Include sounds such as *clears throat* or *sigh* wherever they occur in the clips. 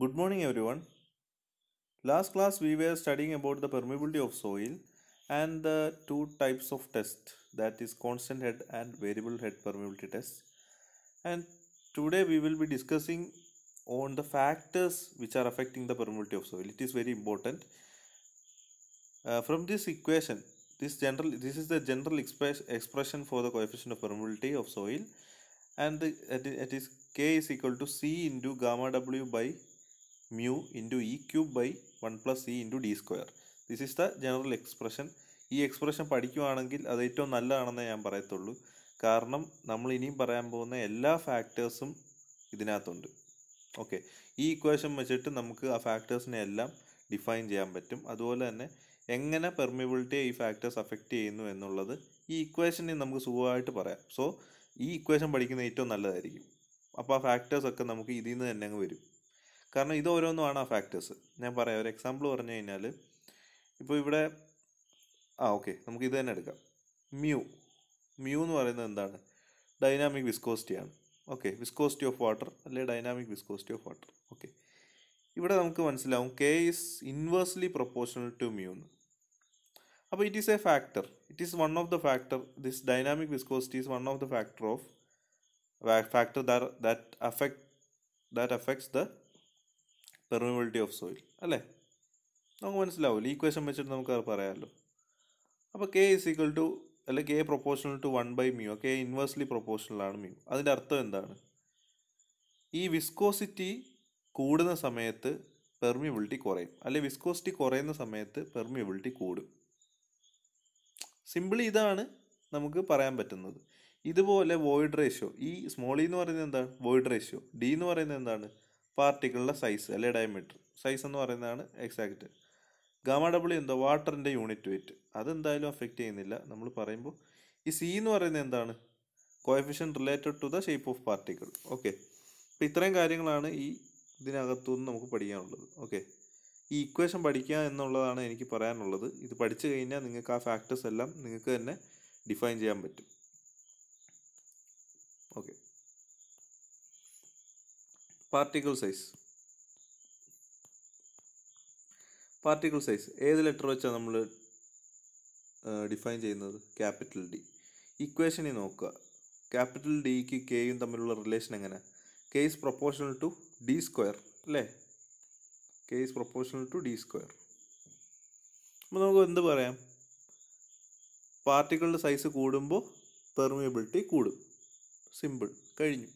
Good morning everyone. Last class we were studying about the permeability of soil and the two types of test that is constant head and variable head permeability test. And today we will be discussing on the factors which are affecting the permeability of soil. It is very important. Uh, from this equation, this general this is the general express, expression for the coefficient of permeability of soil and the, it is k is equal to c into gamma w by mu into e cube by 1 plus e into d square. This is the general expression. ഈ expression പഠിക്കുവാണെങ്കിൽ അത് ഏറ്റവും നല്ലതാണെന്നേ ഞാൻ പറയത്തുള്ളൂ കാരണം നമ്മൾ ഇനിയും പറയാൻ പോകുന്ന എല്ലാ ഫാക്ടേഴ്സും ഇതിനകത്തുണ്ട് ഓക്കെ ഈ ഇക്വേഷൻ വെച്ചിട്ട് നമുക്ക് ആ ഫാക്ടേഴ്സിനെ എല്ലാം ഡിഫൈൻ ചെയ്യാൻ പറ്റും അതുപോലെ തന്നെ എങ്ങനെ പെർമിബിലിറ്റിയെ ഈ ഫാക്ടേഴ്സ് അഫക്റ്റ് ചെയ്യുന്നു എന്നുള്ളത് ഈ ഇക്വേഷനെ നമുക്ക് സുഖമായിട്ട് പറയാം സോ ഈ ഇക്വേഷൻ പഠിക്കുന്ന ഏറ്റവും നല്ലതായിരിക്കും അപ്പോൾ ആ ഫാക്ടേഴ്സൊക്കെ നമുക്ക് ഇതിൽ നിന്ന് തന്നെ അങ്ങ് വരും കാരണം ഇത് ഓരോന്നുമാണ് ആ ഫാക്ടേഴ്സ് ഞാൻ പറയാം ഒരു എക്സാമ്പിൾ പറഞ്ഞു കഴിഞ്ഞാൽ ഇപ്പോൾ ഇവിടെ ആ ഓക്കെ നമുക്ക് ഇത് തന്നെ എടുക്കാം മ്യൂ മ്യൂ എന്ന് പറയുന്നത് എന്താണ് ഡൈനാമിക് ആണ് ഓക്കെ വിസ്കോസിറ്റി ഓഫ് വാട്ടർ അല്ലെ dynamic viscosity of water okay ഇവിടെ നമുക്ക് മനസ്സിലാവും K is inversely proportional to mu എന്ന് അപ്പോൾ it is a factor it is one of the factor this dynamic viscosity is one of the factor of factor that affect that affects the permeability of soil അല്ലേ നമുക്ക് മനസ്സിലാവില്ല ഈ question വെച്ചിട്ട് നമുക്ക് അത് പറയാമല്ലോ അപ്പോൾ കെ ഇസ് ഈക്വൽ ടു അല്ലെ K proportional to one by mu K inversely proportional ആണ് മ്യൂ അതിൻ്റെ അർത്ഥം എന്താണ് ഈ വിസ്കോസിറ്റി കൂടുന്ന സമയത്ത് പെർമിബിലിറ്റി കുറയും അല്ലെ വിസ്കോസിറ്റി കുറയുന്ന സമയത്ത് പെർമിബിലിറ്റി കൂടും സിമ്പിൾ ഇതാണ് നമുക്ക് പറയാൻ പറ്റുന്നത് ഇതുപോലെ വോയിഡ് റേഷ്യോ ഈ സ്മോൾ ഇ e എന്ന് പറയുന്നത് എന്താണ് വോയിഡ് റേഷ്യോ ഡി എന്ന് പറയുന്നത് എന്താണ് പാർട്ടിക്കിളിൻ്റെ സൈസ് അല്ലെ ഡയമീറ്റർ സൈസ് എന്ന് പറയുന്നതാണ് എക്സാക്റ്റ് ഗാമ ഡബിൾ എന്തോ വാട്ടറിൻ്റെ യൂണിറ്റ് വെയിറ്റ് അതെന്തായാലും അഫക്റ്റ് ചെയ്യുന്നില്ല നമ്മൾ പറയുമ്പോൾ ഈ സി എന്ന് പറയുന്നത് എന്താണ് coefficient related to the shape of particle okay അപ്പോൾ ഇത്രയും കാര്യങ്ങളാണ് ഈ ഇതിനകത്തുനിന്ന് നമുക്ക് പഠിക്കാനുള്ളത് ഓക്കെ ഈ ഇക്വേഷൻ പഠിക്കുക എന്നുള്ളതാണ് എനിക്ക് പറയാനുള്ളത് ഇത് പഠിച്ചു കഴിഞ്ഞാൽ നിങ്ങൾക്ക് ആ ഫാക്ടേഴ്സ് എല്ലാം നിങ്ങൾക്ക് തന്നെ ഡിഫൈൻ ചെയ്യാൻ പറ്റും okay particle size particle size ഏത് ലെറ്റർ വെച്ചാണ് നമ്മൾ ഡിഫൈൻ ചെയ്യുന്നത് ക്യാപിറ്റൽ ഡി ഇക്വേഷനിൽ നോക്കുക ക്യാപിറ്റൽ ഡിക്ക് കെയും തമ്മിലുള്ള റിലേഷൻ എങ്ങനെ K is proportional to D square അല്ലേ K is proportional to D square അപ്പോൾ നമുക്ക് എന്ത് പറയാം പാർട്ടിക്കിളുടെ സൈസ് കൂടുമ്പോൾ പെർമിയബിലിറ്റി കൂടും സിമ്പിൾ കഴിഞ്ഞു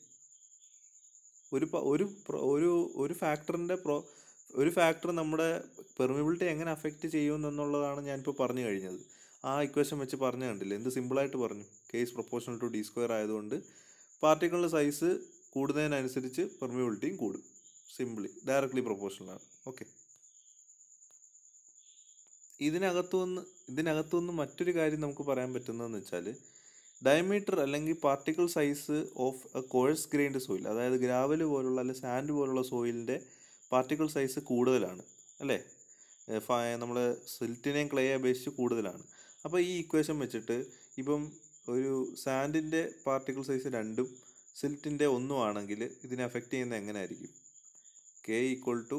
ഒരു ഒരു ഒരു ഒരു ഫാക്ടറിൻ്റെ പ്രോ ഒരു ഫാക്ടർ നമ്മുടെ പെർമിബിലിറ്റി എങ്ങനെ അഫക്റ്റ് എന്നുള്ളതാണ് ഞാനിപ്പോൾ പറഞ്ഞു കഴിഞ്ഞത് ആ ഇക്വേഷൻ വെച്ച് പറഞ്ഞു കണ്ടില്ലേ എന്ത് സിമ്പിളായിട്ട് പറഞ്ഞു K's proportional to D square ആയതുകൊണ്ട് പാർട്ടിക്കളുടെ സൈസ് കൂടുന്നതിനനുസരിച്ച് പെർമിബിലിറ്റിയും കൂടും സിമ്പിളി ഡയറക്ട്ലി പ്രൊപ്പോർഷണലാണ് ഓക്കെ ഇതിനകത്തുനിന്ന് ഇതിനകത്തുനിന്ന് മറ്റൊരു കാര്യം നമുക്ക് പറയാൻ പറ്റുന്നതെന്ന് വെച്ചാൽ ഡയമീറ്റർ അല്ലെങ്കിൽ particle size of a coarse grained soil അതായത് ഗ്രാവൽ പോലുള്ള അല്ലെങ്കിൽ സാൻഡ് പോലുള്ള സോയിലിൻ്റെ പാർട്ടിക്കിൾ സൈസ് കൂടുതലാണ് അല്ലേ നമ്മൾ സിൽറ്റിനെയും ക്ലേയെ അപേക്ഷിച്ച് കൂടുതലാണ് അപ്പോൾ ഈ ഇക്വേഷൻ വെച്ചിട്ട് ഇപ്പം ഒരു സാൻഡിൻ്റെ പാർട്ടിക്കിൾ സൈസ് രണ്ടും സിൽറ്റിൻ്റെ ഒന്നും ആണെങ്കിൽ ഇതിനെ അഫക്റ്റ് ചെയ്യുന്നത് ആയിരിക്കും കെ ഈക്വൾ ടു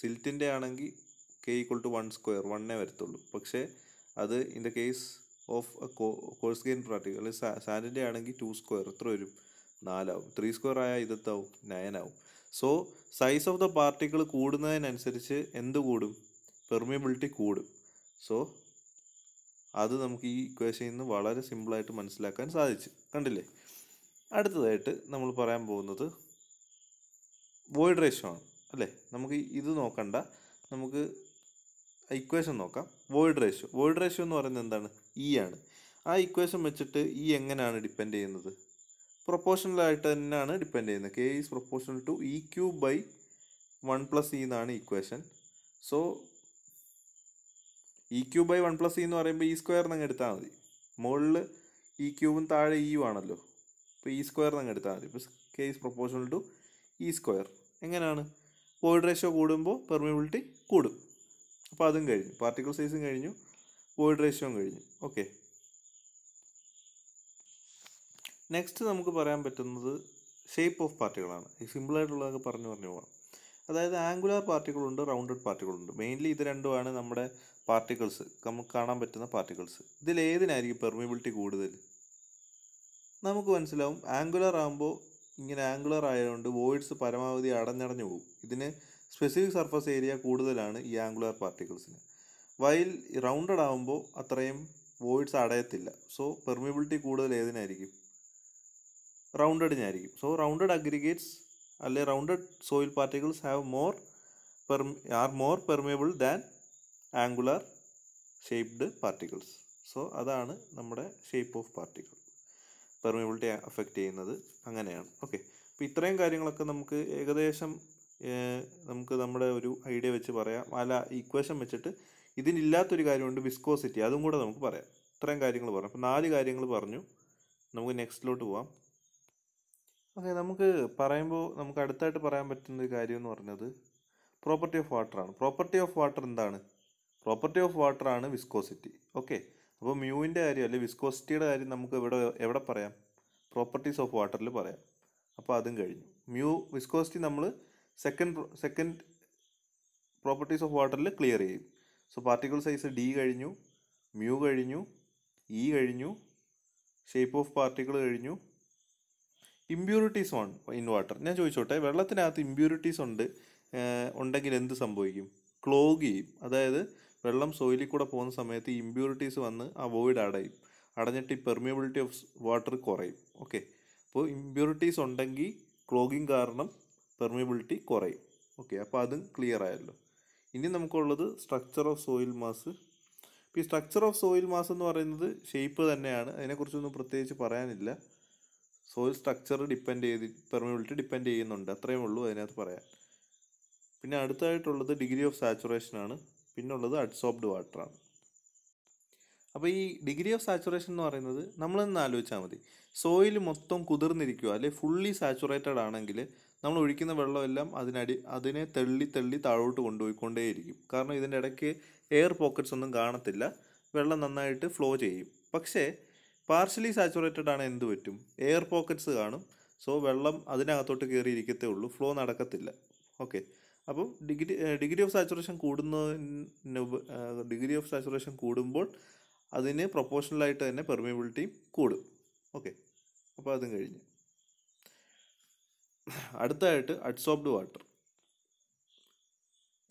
സിൽറ്റിൻ്റെ ആണെങ്കിൽ K equal to one square വണ്ണേ വരത്തുള്ളൂ പക്ഷേ അത് in the case of coarse grain practical അല്ലെങ്കിൽ സാൻഡിൻ്റെ ആണെങ്കിൽ ടു സ്ക്വയർ എത്ര വരും നാലാവും ത്രീ സ്ക്വയർ ആയാൽ ഇതെത്താവും നയനാവും so size of the particle കൂടുന്നതിനനുസരിച്ച് എന്ത് കൂടും പെർമിയബിലിറ്റി കൂടും സോ അത് നമുക്ക് ഈ ഇക്വേഷനിൽ നിന്ന് വളരെ സിമ്പിളായിട്ട് മനസ്സിലാക്കാൻ സാധിച്ചു കണ്ടില്ലേ അടുത്തതായിട്ട് നമ്മൾ പറയാൻ പോകുന്നത് വോയിഡ് റേഷ്യോ ആണ് അല്ലേ നമുക്ക് ഇത് നോക്കണ്ട നമുക്ക് ഇക്വേഷൻ നോക്കാം വോയിഡ് റേഷ്യോ വോയിഡ് റേഷ്യോ എന്ന് പറയുന്നത് എന്താണ് ഇ e ആണ് ആ ഇക്വേഷൻ വെച്ചിട്ട് ഇ e എങ്ങനെയാണ് ഡിപ്പെൻഡ് ചെയ്യുന്നത് പ്രൊപ്പോഷണൽ ആയിട്ട് തന്നെയാണ് ഡിപ്പെൻഡ് ചെയ്യുന്നത് K is proportional to e cube by one plus e എന്നാണ് equation so e cube by one plus e എന്ന് പറയുമ്പോൾ ഇ e സ്ക്വയർ നിങ്ങൾ എടുത്താൽ മതി മുകളിൽ ഇ ക്യൂബും താഴെ ഇയും ആണല്ലോ അപ്പോൾ ഇ സ്ക്വയർ നിങ്ങൾ എടുത്താൽ മതി ഇപ്പോൾ K is proportional to e square എങ്ങനെയാണ് വോയിഡ് റേഷ്യോ കൂടുമ്പോൾ പെർമിബിലിറ്റി കൂടും അപ്പോൾ അതും കഴിഞ്ഞു പാർട്ടിക്കിൾ സൈസും കഴിഞ്ഞു വോയിഡ് റേഷ്യോയും കഴിഞ്ഞു ഓക്കെ നെക്സ്റ്റ് നമുക്ക് പറയാൻ പറ്റുന്നത് ഷേപ്പ് ഓഫ് പാർട്ടികളാണ് ഈ സിമ്പിളായിട്ടുള്ളതൊക്കെ പറഞ്ഞു പറഞ്ഞു പോകാം അതായത് ആംഗുലാർ പാർട്ടികളുണ്ട് റൗണ്ടഡ് പാർട്ടികളുണ്ട് മെയിൻലി ഇത് രണ്ടുമാണ് നമ്മുടെ പാർട്ടിക്കിൾസ് നമുക്ക് കാണാൻ പറ്റുന്ന പാർട്ടിക്കിൾസ് ഇതിൽ പെർമിബിലിറ്റി കൂടുതൽ നമുക്ക് മനസ്സിലാവും ആംഗുലർ ആകുമ്പോൾ ഇങ്ങനെ ആംഗുലർ ആയതുകൊണ്ട് വോയിഡ്സ് പരമാവധി അടഞ്ഞടഞ്ഞു പോകും ഇതിന് സ്പെസിഫിക് സർഫസ് ഏരിയ കൂടുതലാണ് ഈ ആംഗുലർ പാർട്ടിക്കിൾസിന് വയൽ റൗണ്ടഡ് ആകുമ്പോൾ അത്രയും വോയിഡ്സ് അടയത്തില്ല സോ പെർമിബിലിറ്റി കൂടുതൽ ഏതിനായിരിക്കും റൗണ്ടഡിനായിരിക്കും സോ റൗണ്ടഡ് അഗ്രിഗേറ്റ്സ് അല്ലെ rounded soil particles have more പെർമി are more permeable than angular shaped particles so അതാണ് നമ്മുടെ shape of particle permeability affect ചെയ്യുന്നത് അങ്ങനെയാണ് ഓക്കെ അപ്പോൾ ഇത്രയും കാര്യങ്ങളൊക്കെ നമുക്ക് ഏകദേശം നമുക്ക് നമ്മുടെ ഒരു ഐഡിയ വെച്ച് പറയാം അല്ല ഇക്വേഷൻ വെച്ചിട്ട് ഇതിനില്ലാത്തൊരു കാര്യമുണ്ട് വിസ്കോസിറ്റി അതും കൂടെ നമുക്ക് പറയാം ഇത്രയും കാര്യങ്ങൾ പറഞ്ഞു അപ്പോൾ നാല് കാര്യങ്ങൾ പറഞ്ഞു നമുക്ക് നെക്സ്റ്റിലോട്ട് പോവാം ഓക്കെ നമുക്ക് പറയുമ്പോൾ നമുക്ക് അടുത്തായിട്ട് പറയാൻ പറ്റുന്ന ഒരു കാര്യം എന്ന് പറഞ്ഞത് പ്രോപ്പർട്ടി ഓഫ് വാട്ടർ ആണ് പ്രോപ്പർട്ടി ഓഫ് വാട്ടർ എന്താണ് പ്രോപ്പർട്ടി ഓഫ് വാട്ടർ ആണ് വിസ്കോസിറ്റി ഓക്കെ അപ്പോൾ മ്യൂവിൻ്റെ കാര്യം അല്ലെങ്കിൽ വിസ്കോസിറ്റിയുടെ കാര്യം നമുക്ക് ഇവിടെ എവിടെ പറയാം പ്രോപ്പർട്ടീസ് ഓഫ് വാട്ടറിൽ പറയാം അപ്പോൾ അതും കഴിഞ്ഞു മ്യൂ വിസ്കോസിറ്റി നമ്മൾ സെക്കൻഡ് സെക്കൻഡ് പ്രോപ്പർട്ടീസ് ഓഫ് വാട്ടറിൽ ക്ലിയർ ചെയ്യും സോ പാർട്ടിക്കിൾ സൈസ് ഡി കഴിഞ്ഞു മ്യൂ കഴിഞ്ഞു ഇ e കഴിഞ്ഞു ഷേപ്പ് ഓഫ് പാർട്ടിക്കിൾ കഴിഞ്ഞു ഇമ്പ്യൂരിറ്റീസ് വൺ ഇൻ വാട്ടർ ഞാൻ ചോദിച്ചോട്ടെ വെള്ളത്തിനകത്ത് ഇമ്പ്യൂരിറ്റീസ് ഉണ്ട് ഉണ്ടെങ്കിൽ എന്ത് സംഭവിക്കും ക്ലോഗ് ചെയ്യും അതായത് വെള്ളം സോയിലിൽ കൂടെ പോകുന്ന സമയത്ത് ഇമ്പ്യൂരിറ്റീസ് വന്ന് ആ വോയിഡ് അടയും അടഞ്ഞിട്ട് ഈ പെർമിയബിലിറ്റി ഓഫ് വാട്ടർ കുറയും ഓക്കെ അപ്പോൾ ഇമ്പ്യൂരിറ്റീസ് ഉണ്ടെങ്കിൽ ക്ലോഗിങ് കാരണം പെർമിയബിലിറ്റി കുറയും ഓക്കെ അപ്പോൾ അതും ക്ലിയർ ആയല്ലോ ഇനി നമുക്കുള്ളത് സ്ട്രക്ചർ ഓഫ് സോയിൽ മാസ് ഈ സ്ട്രക്ചർ ഓഫ് സോയിൽ മാസ് എന്ന് പറയുന്നത് ഷേപ്പ് തന്നെയാണ് അതിനെക്കുറിച്ചൊന്നും പ്രത്യേകിച്ച് പറയാനില്ല സോയിൽ സ്ട്രക്ചർ ഡിപ്പെൻഡ് ചെയ്ത് പെർമിബിലിറ്റി ഡിപ്പെൻഡ് ചെയ്യുന്നുണ്ട് അത്രയേ ഉള്ളൂ അതിനകത്ത് പറയാൻ പിന്നെ അടുത്തായിട്ടുള്ളത് ഡിഗ്രി ഓഫ് സാച്ചുറേഷൻ ആണ് പിന്നുള്ളത് അഡ്സോർബ്ഡ് വാട്ടർ ആണ് അപ്പോൾ ഈ ഡിഗ്രി ഓഫ് സാച്ചുറേഷൻ എന്ന് പറയുന്നത് നമ്മളൊന്ന് ആലോചിച്ചാൽ മതി സോയിൽ മൊത്തം കുതിർന്നിരിക്കുക അല്ലെങ്കിൽ ഫുള്ളി സാച്ചുറേറ്റഡ് ആണെങ്കിൽ നമ്മൾ ഒഴിക്കുന്ന വെള്ളമെല്ലാം അതിനടി അതിനെ തള്ളി തള്ളി താഴോട്ട് കൊണ്ടുപോയിക്കൊണ്ടേയിരിക്കും കാരണം ഇതിൻ്റെ ഇടയ്ക്ക് എയർ പോക്കറ്റ്സ് ഒന്നും കാണത്തില്ല വെള്ളം നന്നായിട്ട് ഫ്ലോ ചെയ്യും പക്ഷേ പാർഷ്യലി സാച്ചുറേറ്റഡ് ആണ് എന്ത് പറ്റും എയർ പോക്കറ്റ്സ് കാണും സോ വെള്ളം അതിനകത്തോട്ട് കയറിയിരിക്കത്തേ ഇരിക്കത്തേ ഉള്ളൂ ഫ്ലോ നടക്കത്തില്ല ഓക്കെ അപ്പം ഡിഗ്രി ഡിഗ്രി ഓഫ് സാച്ചുറേഷൻ കൂടുന്നതിന് ഡിഗ്രി ഓഫ് സാച്ചുറേഷൻ കൂടുമ്പോൾ അതിന് പ്രൊപ്പോഷണലായിട്ട് തന്നെ പെർമിബിലിറ്റിയും കൂടും ഓക്കെ അപ്പോൾ അതും കഴിഞ്ഞു അടുത്തായിട്ട് അഡ്സോബ്ഡ് വാട്ടർ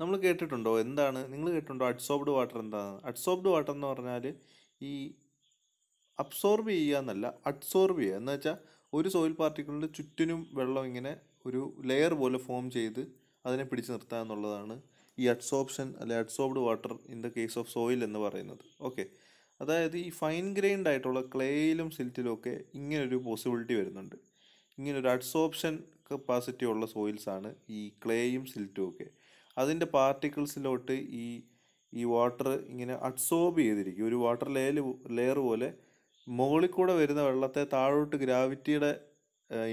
നമ്മൾ കേട്ടിട്ടുണ്ടോ എന്താണ് നിങ്ങൾ കേട്ടിട്ടുണ്ടോ അഡ്സോബ്ഡ് വാട്ടർ എന്താണ് അഡ്സോബ്ഡ് വാട്ടർ എന്ന് പറഞ്ഞാൽ ഈ അബ്സോർബ് ചെയ്യുക എന്നല്ല അഡ്സോർബ് ചെയ്യുക എന്ന് വെച്ചാൽ ഒരു സോയിൽ പാർട്ടിക്കിളിൻ്റെ ചുറ്റിനും വെള്ളം ഇങ്ങനെ ഒരു ലെയർ പോലെ ഫോം ചെയ്ത് അതിനെ പിടിച്ചു നിർത്തുക എന്നുള്ളതാണ് ഈ അഡ്സോപ്ഷൻ അല്ലെ adsorbed water in the case of soil എന്ന് പറയുന്നത് ഓക്കെ അതായത് ഈ ഫൈൻ ഗ്രെയിൻഡ് ആയിട്ടുള്ള ക്ലേയിലും സിൽറ്റിലും ഒക്കെ ഇങ്ങനൊരു പോസിബിലിറ്റി വരുന്നുണ്ട് ഇങ്ങനൊരു അഡ്സോപ്ഷൻ കപ്പാസിറ്റി ഉള്ള സോയിൽസാണ് ഈ ക്ലേയും സിൽറ്റും ഒക്കെ അതിൻ്റെ പാർട്ടിക്കിൾസിലോട്ട് ഈ ഈ വാട്ടർ ഇങ്ങനെ അഡ്സോർബ് ചെയ്തിരിക്കും ഒരു വാട്ടർ ലെയർ ലെയർ പോലെ മുകളിൽ കൂടെ വരുന്ന വെള്ളത്തെ താഴോട്ട് ഗ്രാവിറ്റിയുടെ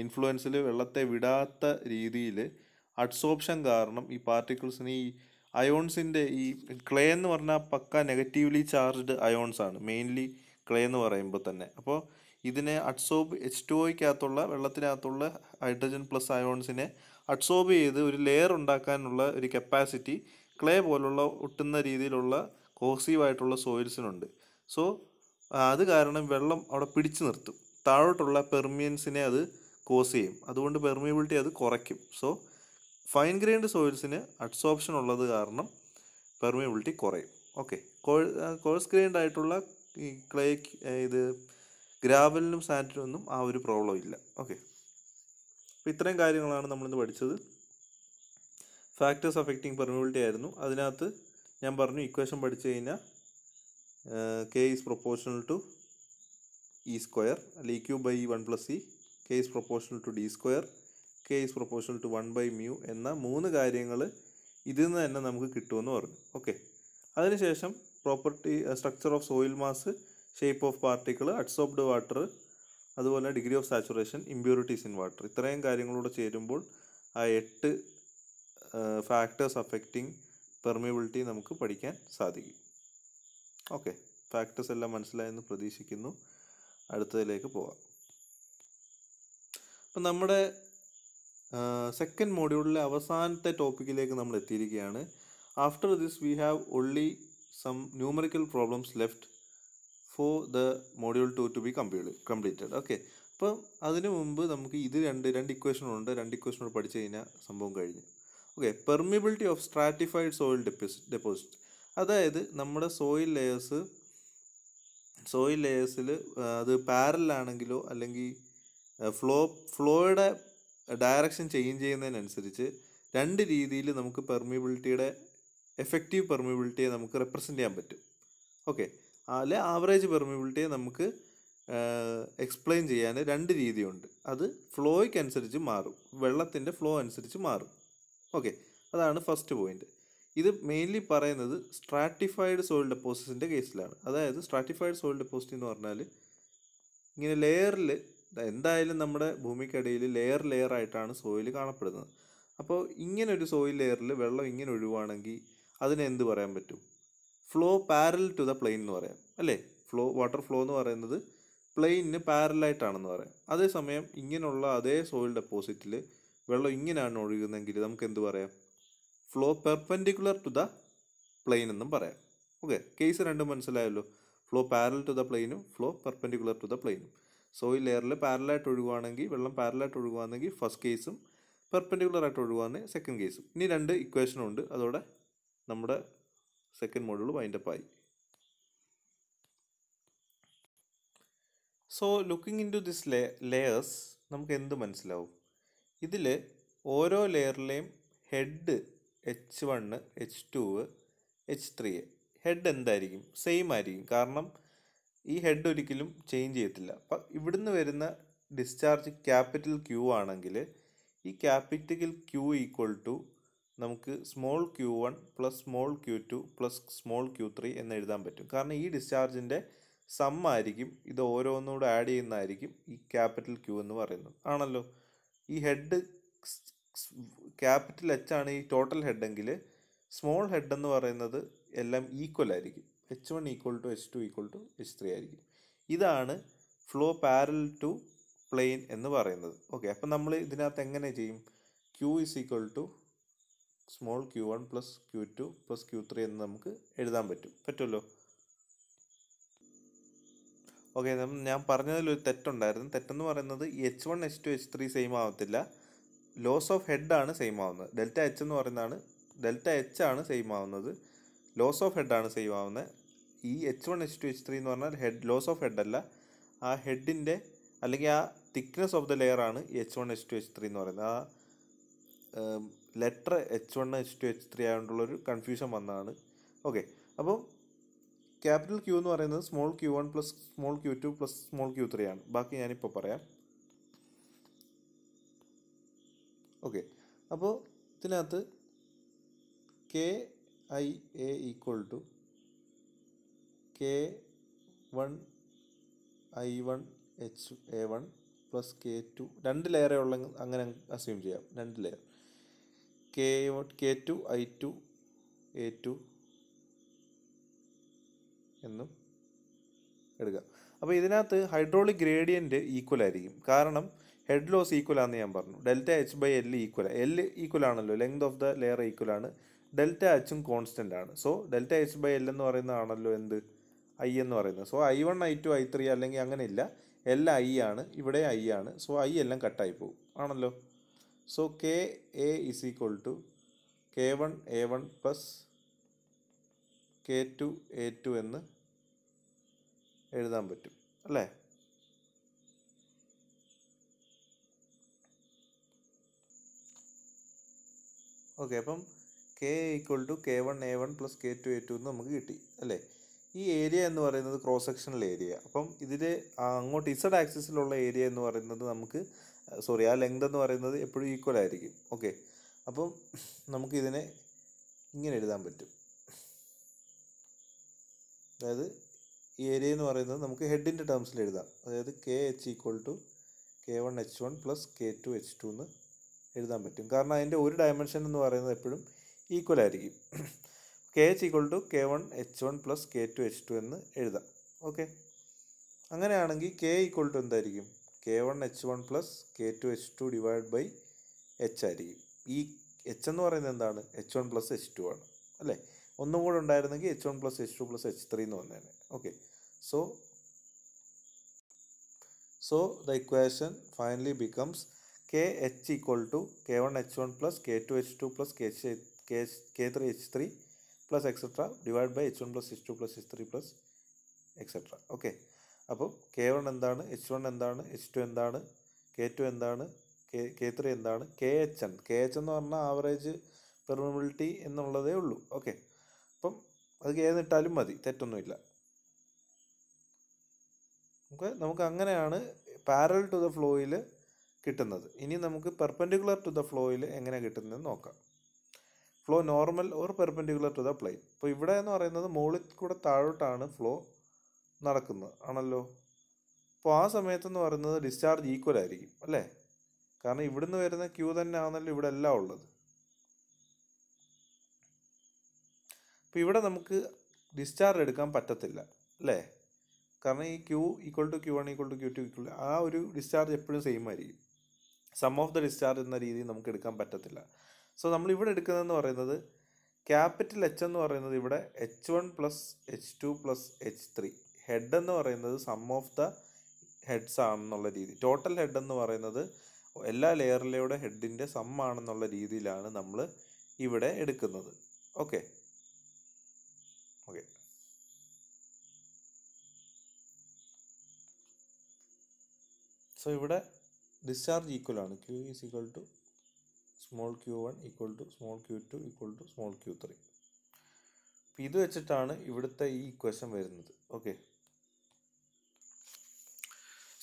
ഇൻഫ്ലുവൻസിൽ വെള്ളത്തെ വിടാത്ത രീതിയിൽ അഡ്സോപ്ഷൻ കാരണം ഈ പാർട്ടിക്കിൾസിന് ഈ അയോൺസിൻ്റെ ഈ ക്ലേ എന്ന് പറഞ്ഞാൽ പക്ക നെഗറ്റീവ്ലി ചാർജ്ഡ് അയോൺസ് ആണ് മെയിൻലി ക്ലേ എന്ന് പറയുമ്പോൾ തന്നെ അപ്പോൾ ഇതിനെ അഡ്സോബ് എച്ച് ടു ഒയ്ക്കകത്തുള്ള വെള്ളത്തിനകത്തുള്ള ഹൈഡ്രജൻ പ്ലസ് അയോൺസിനെ അഡ്സോബ് ചെയ്ത് ഒരു ലെയർ ഉണ്ടാക്കാനുള്ള ഒരു കപ്പാസിറ്റി ക്ലേ പോലുള്ള ഒട്ടുന്ന രീതിയിലുള്ള കോസീവായിട്ടുള്ള സോയിൽസിനുണ്ട് സോ അത് കാരണം വെള്ളം അവിടെ പിടിച്ചു നിർത്തും താഴോട്ടുള്ള പെർമിയൻസിനെ അത് കോസ് ചെയ്യും അതുകൊണ്ട് പെർമിയബിലിറ്റി അത് കുറയ്ക്കും സോ ഫൈൻ ഗ്രെയിൻഡ് സോയിൽസിന് അഡ്സോപ്ഷൻ ഉള്ളത് കാരണം പെർമിയബിലിറ്റി കുറയും ഓക്കെ കോഴ്സ് ഗ്രെയിൻഡ് ആയിട്ടുള്ള ഈ ക്ലേ ഇത് ഗ്രാവലിനും സാൻഡിനൊന്നും ആ ഒരു പ്രോബ്ലം ഇല്ല ഓക്കെ അപ്പോൾ ഇത്രയും കാര്യങ്ങളാണ് നമ്മളിന്ന് പഠിച്ചത് ഫാക്ടേഴ്സ് അഫക്റ്റിംഗ് പെർമിബിലിറ്റി ആയിരുന്നു അതിനകത്ത് ഞാൻ പറഞ്ഞു ഇക്വേഷൻ പഠിച്ചു കഴിഞ്ഞാൽ K is proportional to e square അല്ലെങ്കിൽ e cube by one plus e K is proportional to D square K is proportional to one by mu എന്ന മൂന്ന് കാര്യങ്ങൾ ഇതിൽ നിന്ന് തന്നെ നമുക്ക് കിട്ടുമെന്ന് പറഞ്ഞു ഓക്കെ അതിനുശേഷം property structure of soil mass shape of particle adsorbed water അതുപോലെ degree of saturation impurities in water ഇത്രയും കാര്യങ്ങളോട് ചേരുമ്പോൾ ആ എട്ട് ഫാക്ടേഴ്സ് അഫക്റ്റിംഗ് പെർമിയബിലിറ്റി നമുക്ക് പഠിക്കാൻ സാധിക്കും ഓക്കെ ഫാക്ടേഴ്സ് എല്ലാം മനസ്സിലായെന്ന് പ്രതീക്ഷിക്കുന്നു അടുത്തതിലേക്ക് പോവാം അപ്പം നമ്മുടെ സെക്കൻഡ് മോഡ്യൂളിലെ അവസാനത്തെ ടോപ്പിക്കിലേക്ക് നമ്മൾ എത്തിയിരിക്കുകയാണ് after this we have only some numerical problems left for the module two to be കംപ്ലീ കംപ്ലീറ്റഡ് ഓക്കെ അപ്പം അതിനു മുമ്പ് നമുക്ക് ഇത് രണ്ട് രണ്ട് ഇക്വേഷനുണ്ട് രണ്ട് ഇക്വേഷനോട് പഠിച്ചു കഴിഞ്ഞാൽ സംഭവം കഴിഞ്ഞു okay permeability of stratified soil ഡെപ്പോസ് ഡെപ്പോസിറ്റ് അതായത് നമ്മുടെ സോയിൽ ലെയേഴ്സ് സോയിൽ ലെയേഴ്സിൽ അത് പാരലാണെങ്കിലോ അല്ലെങ്കിൽ ഫ്ലോ ഫ്ലോയുടെ ഡയറക്ഷൻ ചേഞ്ച് ചെയ്യുന്നതിനനുസരിച്ച് രണ്ട് രീതിയിൽ നമുക്ക് പെർമിബിലിറ്റിയുടെ എഫക്റ്റീവ് പെർമിബിലിറ്റിയെ നമുക്ക് റെപ്രസെൻ്റ് ചെയ്യാൻ പറ്റും ഓക്കെ അല്ലെ ആവറേജ് പെർമിബിലിറ്റിയെ നമുക്ക് എക്സ്പ്ലെയിൻ ചെയ്യാൻ രണ്ട് രീതിയുണ്ട് അത് ഫ്ലോയ്ക്ക് അനുസരിച്ച് മാറും വെള്ളത്തിൻ്റെ ഫ്ലോ അനുസരിച്ച് മാറും ഓക്കെ അതാണ് ഫസ്റ്റ് പോയിന്റ് ഇത് മെയിൻലി പറയുന്നത് സ്ട്രാറ്റിഫൈഡ് സോയിൽ ഡെപ്പോസിറ്റിൻ്റെ കേസിലാണ് അതായത് സ്ട്രാറ്റിഫൈഡ് സോയിൽ ഡെപ്പോസിറ്റ് എന്ന് പറഞ്ഞാൽ ഇങ്ങനെ ലെയറിൽ എന്തായാലും നമ്മുടെ ഭൂമിക്കടിയിൽ ലെയർ ലെയർ ആയിട്ടാണ് സോയിൽ കാണപ്പെടുന്നത് അപ്പോൾ ഇങ്ങനെ ഒരു സോയിൽ ലെയറിൽ വെള്ളം ഇങ്ങനെ ഒഴിവാണെങ്കിൽ അതിനെന്ത് പറയാൻ പറ്റും flow parallel to the plane എന്ന് പറയാം അല്ലേ ഫ്ലോ വാട്ടർ ഫ്ലോ എന്ന് പറയുന്നത് പ്ലെയിനിന് പാരലായിട്ടാണെന്ന് പറയാം അതേസമയം ഇങ്ങനെയുള്ള അതേ സോയിൽ ഡെപ്പോസിറ്റിൽ വെള്ളം ഇങ്ങനെയാണ് ഒഴുകുന്നതെങ്കിൽ നമുക്ക് എന്ത് പറയാം flow perpendicular to the plane എന്നും പറയാം ഓക്കെ കേസ് രണ്ടും മനസ്സിലായല്ലോ ഫ്ലോ പാരൽ ടു ദ പ്ലെയിനും ഫ്ലോ പെർപെൻഡിക്കുലർ ടു ദ പ്ലെയിനും സോയിൽ ലെയറിൽ പാരലായിട്ട് ഒഴുകുവാണെങ്കിൽ വെള്ളം പാരലായിട്ട് ഒഴുകുവാണെങ്കിൽ ഫസ്റ്റ് കേസും പെർപെൻഡിക്കുലർ ആയിട്ട് ഒഴുകുവാണെങ്കിൽ സെക്കൻഡ് കേസും ഇനി രണ്ട് ഉണ്ട് അതോടെ നമ്മുടെ സെക്കൻഡ് മോഡ്യൂൾ ആയി so looking into this ലേ ലെയേഴ്സ് നമുക്ക് എന്ത് മനസ്സിലാവും ഇതിൽ ഓരോ ലെയറിലെയും head H one H two H three head എന്തായിരിക്കും സെയിം ആയിരിക്കും കാരണം ഈ ഹെഡ് ഒരിക്കലും ചേഞ്ച് ചെയ്യത്തില്ല അപ്പം ഇവിടുന്ന് വരുന്ന ഡിസ്ചാർജ് ക്യാപിറ്റൽ ക്യൂ ആണെങ്കിൽ ഈ ക്യാപിറ്റൽ ക്യൂ ഈക്വൽ ടു നമുക്ക് small Q one plus small Q two plus small Q three എന്ന് എഴുതാൻ പറ്റും കാരണം ഈ ഡിസ്ചാർജിൻ്റെ സം ആയിരിക്കും ഇത് ഓരോന്നുകൂടെ ആഡ് ചെയ്യുന്നതായിരിക്കും ഈ ക്യാപിറ്റൽ ക്യൂ എന്ന് പറയുന്നത് ആണല്ലോ ഈ ഹെഡ് ക്യാപിറ്റൽ എച്ച് ആണ് ഈ ടോട്ടൽ ഹെഡെങ്കിൽ സ്മോൾ ഹെഡ് എന്ന് പറയുന്നത് എല്ലാം ഈക്വൽ ആയിരിക്കും H one equal to H two equal to H three ആയിരിക്കും ഇതാണ് ഫ്ലോ പാരൽ ടു പ്ലെയിൻ എന്ന് പറയുന്നത് ഓക്കെ അപ്പം നമ്മൾ ഇതിനകത്ത് എങ്ങനെ ചെയ്യും Q is equal to small Q one plus Q two plus Q three എന്ന് നമുക്ക് എഴുതാൻ പറ്റും പറ്റുമല്ലോ ഓക്കെ ഞാൻ പറഞ്ഞതിൽ ഒരു തെറ്റുണ്ടായിരുന്നു തെറ്റെന്ന് പറയുന്നത് H one H two H three same ആവത്തില്ല ലോസ് ഓഫ് ഹെഡാണ് സെയിം ആവുന്നത് ഡെൽറ്റ എച്ച് എന്ന് പറയുന്നതാണ് ഡെൽറ്റ എച്ച് ആണ് സെയിം ആവുന്നത് ലോസ് ഓഫ് ഹെഡാണ് സെയിം ആവുന്നത് ഈ H one H two H three എന്ന് പറഞ്ഞാൽ ഹെഡ് ലോസ് ഓഫ് ഹെഡ് അല്ല ആ ഹെഡിൻ്റെ അല്ലെങ്കിൽ ആ തിക്നെസ് ഓഫ് ദ ലെയർ ആണ് H one H two H three എന്ന് പറയുന്നത് ആ letter H one H two H three ആയതുകൊണ്ടുള്ളൊരു കൺഫ്യൂഷൻ വന്നതാണ് ഓക്കെ അപ്പം ക്യാപിറ്റൽ ക്യൂ എന്ന് പറയുന്നത് small Q one plus small Q two plus small Q three ആണ് ബാക്കി ഞാനിപ്പോൾ പറയാം ഓക്കെ അപ്പോൾ ഇതിനകത്ത് K I A equal to K one I one H A one plus K two രണ്ട് ലെയറേ ഉള്ള അങ്ങനെ അസ്യൂം ചെയ്യാം രണ്ട് layer K K two I two A two എന്നും എടുക്കുക അപ്പോൾ ഇതിനകത്ത് ഹൈഡ്രോളിക് ഗ്രേഡിയൻറ്റ് ഈക്വൽ ആയിരിക്കും കാരണം ഹെഡ് ലോസ് ഈക്വൽ ആണെന്ന് ഞാൻ പറഞ്ഞു delta H by L equal L equal ആണല്ലോ length of the layer equal ആണ് ഡെൽറ്റ എച്ചും കോൺസ്റ്റൻ്റ് ആണ് so delta H by L എന്ന് പറയുന്നതാണല്ലോ എന്ത് ഐ എന്ന് പറയുന്നത് so I one I two I three അല്ലെങ്കിൽ അങ്ങനെയില്ല എല്ലാം ഐ ആണ് ഇവിടെ ഐ ആണ് സോ ഐ എല്ലാം കട്ടായി പോകും ആണല്ലോ so K A is So to K one A one plus K two A two എന്ന് എഴുതാൻ പറ്റും അല്ലേ ഓക്കെ അപ്പം K equal to K one A one plus K two A two എന്ന് നമുക്ക് കിട്ടി അല്ലേ ഈ ഏരിയ എന്ന് പറയുന്നത് ക്രോസ് സെക്ഷണൽ ഏരിയ അപ്പം ഇതിൻ്റെ അങ്ങോട്ട് ഇസഡ് ആക്സിസിലുള്ള ഏരിയ എന്ന് പറയുന്നത് നമുക്ക് സോറി ആ ലെങ്ത് എന്ന് പറയുന്നത് എപ്പോഴും ഈക്വൽ ആയിരിക്കും ഓക്കെ അപ്പം നമുക്കിതിനെ ഇങ്ങനെ എഴുതാൻ പറ്റും അതായത് ഈ ഏരിയ എന്ന് പറയുന്നത് നമുക്ക് ഹെഡിൻ്റെ ടേംസിൽ എഴുതാം അതായത് K H equal to K one H one plus K two H two എന്ന് എഴുതാൻ പറ്റും കാരണം അതിൻ്റെ ഒരു ഡയമെൻഷൻ എന്ന് പറയുന്നത് എപ്പോഴും ഈക്വൽ ആയിരിക്കും K H equal to K one H one plus K two H two എന്ന് എഴുതാം ഓക്കെ അങ്ങനെയാണെങ്കിൽ കെ ഈക്വൾ ടു എന്തായിരിക്കും K one H one plus K two H two divide by H ആയിരിക്കും ഈ എച്ച് എന്ന് പറയുന്നത് എന്താണ് H one plus H two ആണ് അല്ലേ ഒന്നും കൂടെ ഉണ്ടായിരുന്നെങ്കിൽ H one plus H two plus H three എന്ന് പറഞ്ഞാൽ okay so so the equation finally becomes K H equal to K one H one plus K two H two plus K H K K three H three plus etcetera divide by H one plus H two plus H three plus etcetera okay അപ്പം K one എന്താണ് H one എന്താണ് H two എന്താണ് K two എന്താണ് K K three എന്താണ് K H N K H എന്ന് പറഞ്ഞാൽ average permeability എന്നുള്ളതേ ഉള്ളൂ ഓക്കെ അപ്പം അത് കെ എന്നിട്ടാലും മതി തെറ്റൊന്നുമില്ല നമുക്ക് നമുക്ക് അങ്ങനെയാണ് പാരൽ ടു ദ ഫ്ലോയിൽ കിട്ടുന്നത് ഇനി നമുക്ക് പെർപെൻഡിക്കുലർ ടു ദ ഫ്ലോയിൽ എങ്ങനെ കിട്ടുന്നതെന്ന് നോക്കാം flow normal or perpendicular to the plane അപ്പോൾ ഇവിടെ എന്ന് പറയുന്നത് മുകളിൽ കൂടെ താഴോട്ടാണ് ഫ്ലോ നടക്കുന്നത് ആണല്ലോ അപ്പോൾ ആ സമയത്തെന്ന് പറയുന്നത് ഡിസ്ചാർജ് ഈക്വൽ ആയിരിക്കും അല്ലേ കാരണം നിന്ന് വരുന്ന ക്യൂ തന്നെ ആണല്ലോ ഇവിടെ എല്ലാം ഉള്ളത് അപ്പോൾ ഇവിടെ നമുക്ക് ഡിസ്ചാർജ് എടുക്കാൻ പറ്റത്തില്ല അല്ലേ കാരണം ഈ Q equal to Q one equal to Q two equal ആ ഒരു ഡിസ്ചാർജ് എപ്പോഴും സെയിം ആയിരിക്കും സം ഓഫ് ദ ഡിസ്ചാർജ് എന്ന രീതിയിൽ നമുക്ക് എടുക്കാൻ പറ്റത്തില്ല സോ നമ്മൾ ഇവിടെ എടുക്കുന്നതെന്ന് പറയുന്നത് ക്യാപിറ്റൽ എച്ച് എന്ന് പറയുന്നത് ഇവിടെ H one plus H two plus H three head എന്ന് പറയുന്നത് സം ഓഫ് ദ ഹെഡ്സ് ആണെന്നുള്ള രീതി ടോട്ടൽ ഹെഡ് എന്ന് പറയുന്നത് എല്ലാ ലെയറിലൂടെ ഹെഡിൻ്റെ സം ആണെന്നുള്ള രീതിയിലാണ് നമ്മൾ ഇവിടെ എടുക്കുന്നത് ഓക്കെ ഓക്കെ സോ ഇവിടെ ഡിസ്ചാർജ് ഈക്വൽ ആണ് Q is equal to small Q one equal to small Q two equal to small Q three ഇത് വെച്ചിട്ടാണ് ഇവിടുത്തെ ഈ ഇക്വേഷൻ വരുന്നത് ഓക്കെ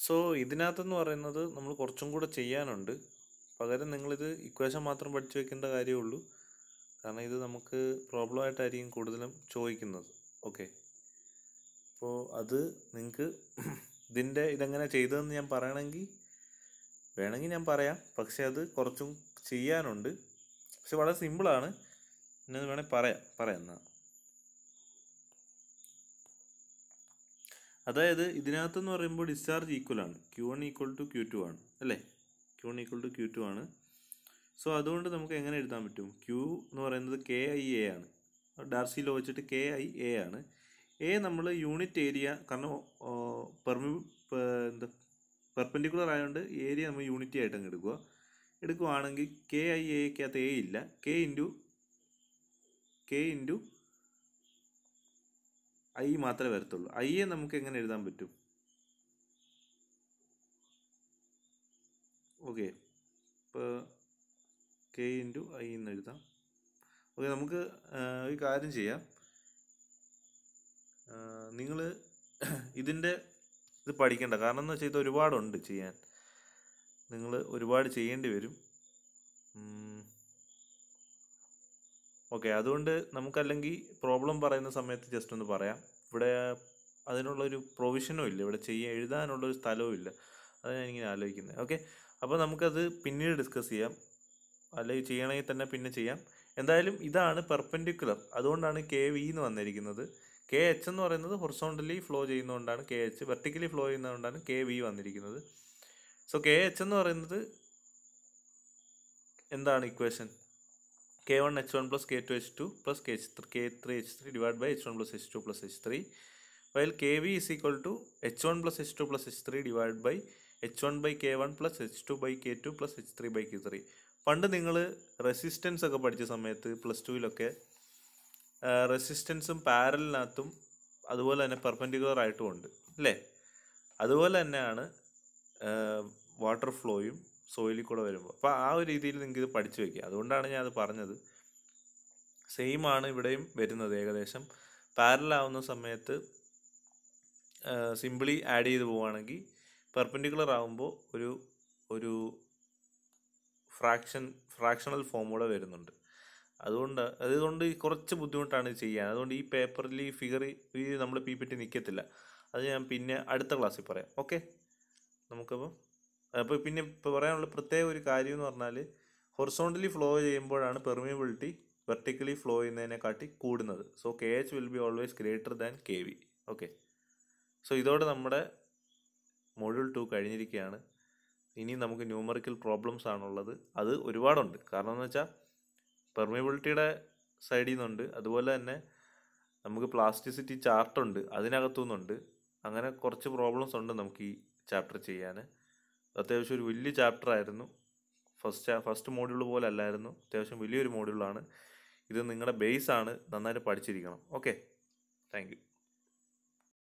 സോ ഇതിനകത്തെന്ന് പറയുന്നത് നമ്മൾ കുറച്ചും കൂടെ ചെയ്യാനുണ്ട് പകരം നിങ്ങളിത് ഇക്വേഷൻ മാത്രം പഠിച്ചു വെക്കേണ്ട കാര്യമേ ഉള്ളൂ കാരണം ഇത് നമുക്ക് പ്രോബ്ലം ആയിട്ടായിരിക്കും കൂടുതലും ചോദിക്കുന്നത് ഓക്കെ അപ്പോൾ അത് നിങ്ങൾക്ക് *clears throat* ഇതിൻ്റെ ഇതെങ്ങനെ ചെയ്തതെന്ന് ഞാൻ പറയണമെങ്കിൽ വേണമെങ്കിൽ ഞാൻ പറയാം പക്ഷേ അത് കുറച്ചും ചെയ്യാനുണ്ട് പക്ഷെ വളരെ സിമ്പിളാണ് എന്നത് വേണമെങ്കിൽ പറയാം പറയാം എന്നാൽ അതായത് ഇതിനകത്തെന്ന് പറയുമ്പോൾ ഡിസ്ചാർജ് ഈക്വൽ ആണ് Q one equal to Q two ആണ് അല്ലേ Q one equal to Q two ആണ് സോ അതുകൊണ്ട് നമുക്ക് എങ്ങനെ എഴുതാൻ പറ്റും ക്യൂ എന്ന് പറയുന്നത് കെ ഐ എ ആണ് ഡാർസി ലോ വെച്ചിട്ട് കെ ഐ എ ആണ് എ നമ്മൾ യൂണിറ്റ് ഏരിയ കാരണം പെർമി എന്താ പെർപെൻഡിക്കുലർ ആയതുകൊണ്ട് ഏരിയ നമ്മൾ യൂണിറ്റി ആയിട്ട് അങ്ങ് എടുക്കുക എടുക്കുവാണെങ്കിൽ കെ ഐ എക്കകത്ത് എ ഇല്ല K into K into I മാത്രമേ വരത്തുള്ളൂ ഐയെ നമുക്ക് എങ്ങനെ എഴുതാൻ പറ്റും ഓക്കെ ഇപ്പോൾ കെ ഇൻറ്റു ഐ എന്ന് എഴുതാം ഓക്കെ നമുക്ക് ഒരു കാര്യം ചെയ്യാം നിങ്ങൾ ഇതിൻ്റെ ഇത് പഠിക്കേണ്ട കാരണം എന്ന് വെച്ചാൽ ഇത് ഒരുപാടുണ്ട് ചെയ്യാൻ നിങ്ങൾ ഒരുപാട് ചെയ്യേണ്ടി വരും ഓക്കെ അതുകൊണ്ട് നമുക്കല്ലെങ്കിൽ പ്രോബ്ലം പറയുന്ന സമയത്ത് ജസ്റ്റ് ഒന്ന് പറയാം ഇവിടെ അതിനുള്ളൊരു പ്രൊവിഷനും ഇല്ല ഇവിടെ ചെയ്യാൻ എഴുതാനുള്ളൊരു സ്ഥലവും ഇല്ല അത് ഞാനിങ്ങനെ ആലോചിക്കുന്നത് ഓക്കെ അപ്പോൾ നമുക്കത് പിന്നീട് ഡിസ്കസ് ചെയ്യാം അല്ലെങ്കിൽ ചെയ്യണമെങ്കിൽ തന്നെ പിന്നെ ചെയ്യാം എന്തായാലും ഇതാണ് പെർപെൻഡിക്കുലർ അതുകൊണ്ടാണ് കെ വി എന്ന് വന്നിരിക്കുന്നത് കെ എച്ച് എന്ന് പറയുന്നത് ഹൊറിസോണ്ടലി ഫ്ലോ ചെയ്യുന്നതുകൊണ്ടാണ് കെ എച്ച് വെർട്ടിക്കലി ഫ്ലോ ചെയ്യുന്നതുകൊണ്ടാണ് കെ വി വന്നിരിക്കുന്നത് സോ കെ എച്ച് എന്ന് പറയുന്നത് എന്താണ് equation K one H one plus K two H two plus K H three K three H three divide by H one plus H two plus H three while K V is equal to H one plus H two plus H three divide by H one by K one plus H two by K two plus H three by K three പണ്ട് നിങ്ങൾ resistance ഒക്കെ പഠിച്ച സമയത്ത് plus ടുവിലൊക്കെ റെസിസ്റ്റൻസും പാരലിനകത്തും അതുപോലെ തന്നെ perpendicular ആയിട്ടും ഉണ്ട് അല്ലേ അതുപോലെ തന്നെയാണ് വാട്ടർ ഫ്ലോയും സോയിലിൽ കൂടെ വരുമ്പോൾ അപ്പോൾ ആ ഒരു രീതിയിൽ നിങ്ങൾക്ക് ഇത് പഠിച്ചു വയ്ക്കുക അതുകൊണ്ടാണ് ഞാൻ അത് പറഞ്ഞത് സെയിം ആണ് ഇവിടെയും വരുന്നത് ഏകദേശം പാരലൽ ആവുന്ന സമയത്ത് സിമ്പിളി ആഡ് ചെയ്ത് പോവുകയാണെങ്കിൽ പെർപെൻഡിക്കുലർ ആവുമ്പോൾ ഒരു ഒരു ഫ്രാക്ഷൻ ഫ്രാക്ഷണൽ ഫോം കൂടെ വരുന്നുണ്ട് അതുകൊണ്ട് അതുകൊണ്ട് കുറച്ച് ബുദ്ധിമുട്ടാണ് ചെയ്യാൻ അതുകൊണ്ട് ഈ പേപ്പറിൽ ഈ ഫിഗർ ഈ നമ്മൾ പീപ്പിറ്റി നിൽക്കത്തില്ല അത് ഞാൻ പിന്നെ അടുത്ത ക്ലാസ്സിൽ പറയാം ഓക്കെ നമുക്കപ്പോൾ അപ്പോൾ പിന്നെ ഇപ്പോൾ പറയാനുള്ള പ്രത്യേക ഒരു കാര്യം എന്ന് പറഞ്ഞാൽ ഹൊറിസോണ്ടലി ഫ്ലോ ചെയ്യുമ്പോഴാണ് പെർമിയബിലിറ്റി വെർട്ടിക്കലി ഫ്ലോ ചെയ്യുന്നതിനെക്കാട്ടി കൂടുന്നത് so K H will be always greater than K V okay so ഇതോടെ നമ്മുടെ മൊഡ്യൂൾ ടു കഴിഞ്ഞിരിക്കുകയാണ് ഇനി നമുക്ക് ന്യൂമറിക്കൽ പ്രോബ്ലംസ് ആണുള്ളത് അത് ഒരുപാടുണ്ട് കാരണം എന്ന് വെച്ചാൽ പെർമിയബിലിറ്റിയുടെ സൈഡിൽ നിന്നുണ്ട് അതുപോലെ തന്നെ നമുക്ക് പ്ലാസ്റ്റിസിറ്റി ചാർട്ടുണ്ട് നിന്നുണ്ട് അങ്ങനെ കുറച്ച് പ്രോബ്ലംസ് ഉണ്ട് നമുക്ക് ഈ ചാപ്റ്റർ ചെയ്യാൻ അത്യാവശ്യം ഒരു വലിയ ചാപ്റ്റർ ആയിരുന്നു ഫസ്റ്റ് ഫസ്റ്റ് മോഡ്യൂൾ പോലെ അല്ലായിരുന്നു അത്യാവശ്യം വലിയൊരു മോഡ്യൂളാണ് ഇത് നിങ്ങളുടെ ബേസ് ആണ് നന്നായിട്ട് പഠിച്ചിരിക്കണം ഓക്കെ താങ്ക്